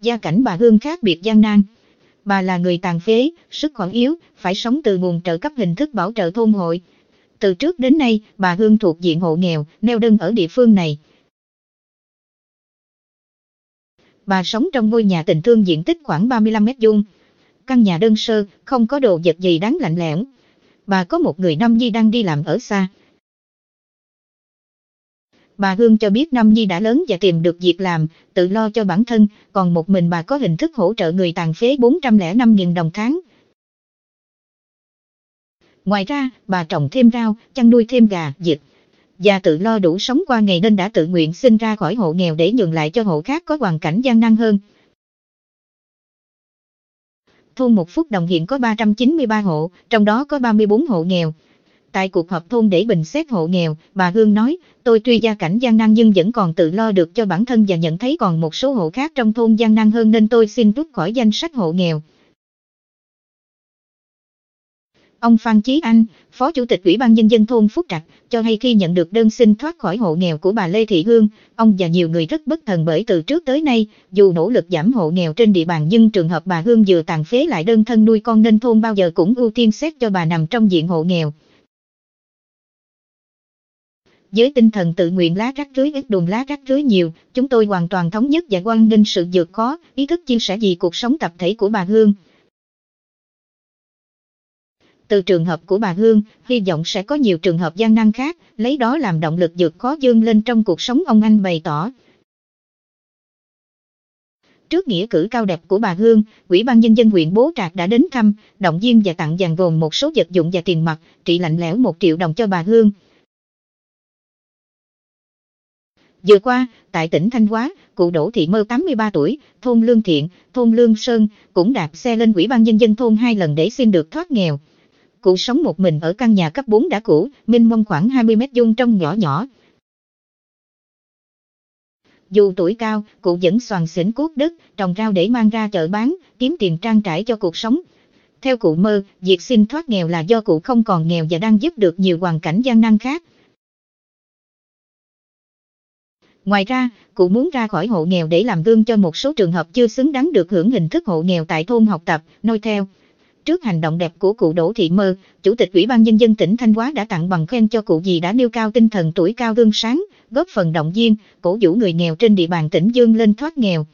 gia cảnh bà Hương khác biệt gian nan. Bà là người tàn phế, sức khỏe yếu, phải sống từ nguồn trợ cấp hình thức bảo trợ thôn hội. Từ trước đến nay, bà Hương thuộc diện hộ nghèo, neo đơn ở địa phương này. Bà sống trong ngôi nhà tình thương diện tích khoảng 35 mét vuông. Căn nhà đơn sơ, không có đồ vật gì đáng lạnh lẽo. Bà có một người nam nhi đang đi làm ở xa, Bà Hương cho biết Nam Nhi đã lớn và tìm được việc làm, tự lo cho bản thân, còn một mình bà có hình thức hỗ trợ người tàn phế 405.000 đồng tháng. Ngoài ra, bà trồng thêm rau, chăn nuôi thêm gà, vịt, và tự lo đủ sống qua ngày nên đã tự nguyện sinh ra khỏi hộ nghèo để nhường lại cho hộ khác có hoàn cảnh gian nan hơn. Thôn một phút đồng hiện có 393 hộ, trong đó có 34 hộ nghèo. Tại cuộc họp thôn để bình xét hộ nghèo, bà Hương nói, tôi tuy gia cảnh gian nan nhưng vẫn còn tự lo được cho bản thân và nhận thấy còn một số hộ khác trong thôn gian nan hơn nên tôi xin rút khỏi danh sách hộ nghèo. Ông Phan Chí Anh, Phó Chủ tịch Ủy ban Nhân dân thôn Phúc Trạch, cho hay khi nhận được đơn xin thoát khỏi hộ nghèo của bà Lê Thị Hương, ông và nhiều người rất bất thần bởi từ trước tới nay, dù nỗ lực giảm hộ nghèo trên địa bàn nhưng trường hợp bà Hương vừa tàn phế lại đơn thân nuôi con nên thôn bao giờ cũng ưu tiên xét cho bà nằm trong diện hộ nghèo dưới tinh thần tự nguyện lá rắc rưới ít đùm lá rắc rưới nhiều, chúng tôi hoàn toàn thống nhất và quan ninh sự dược khó, ý thức chia sẻ gì cuộc sống tập thể của bà Hương. Từ trường hợp của bà Hương, hy vọng sẽ có nhiều trường hợp gian nan khác, lấy đó làm động lực dược khó dương lên trong cuộc sống ông Anh bày tỏ. Trước nghĩa cử cao đẹp của bà Hương, Ủy ban Nhân dân huyện Bố Trạc đã đến thăm, động viên và tặng vàng gồm một số vật dụng và tiền mặt, trị lạnh lẽo 1 triệu đồng cho bà Hương. Vừa qua, tại tỉnh Thanh Hóa, cụ Đỗ Thị Mơ 83 tuổi, thôn Lương Thiện, thôn Lương Sơn, cũng đạp xe lên Ủy ban Nhân dân thôn hai lần để xin được thoát nghèo. Cụ sống một mình ở căn nhà cấp 4 đã cũ, minh mông khoảng 20 mét vuông trong nhỏ nhỏ. Dù tuổi cao, cụ vẫn soàn xỉn cuốc đất, trồng rau để mang ra chợ bán, kiếm tiền trang trải cho cuộc sống. Theo cụ mơ, việc xin thoát nghèo là do cụ không còn nghèo và đang giúp được nhiều hoàn cảnh gian nan khác. Ngoài ra, cụ muốn ra khỏi hộ nghèo để làm gương cho một số trường hợp chưa xứng đáng được hưởng hình thức hộ nghèo tại thôn học tập, noi theo. Trước hành động đẹp của cụ Đỗ Thị Mơ, Chủ tịch Ủy ban Nhân dân tỉnh Thanh Hóa đã tặng bằng khen cho cụ gì đã nêu cao tinh thần tuổi cao gương sáng, góp phần động viên, cổ vũ người nghèo trên địa bàn tỉnh Dương lên thoát nghèo.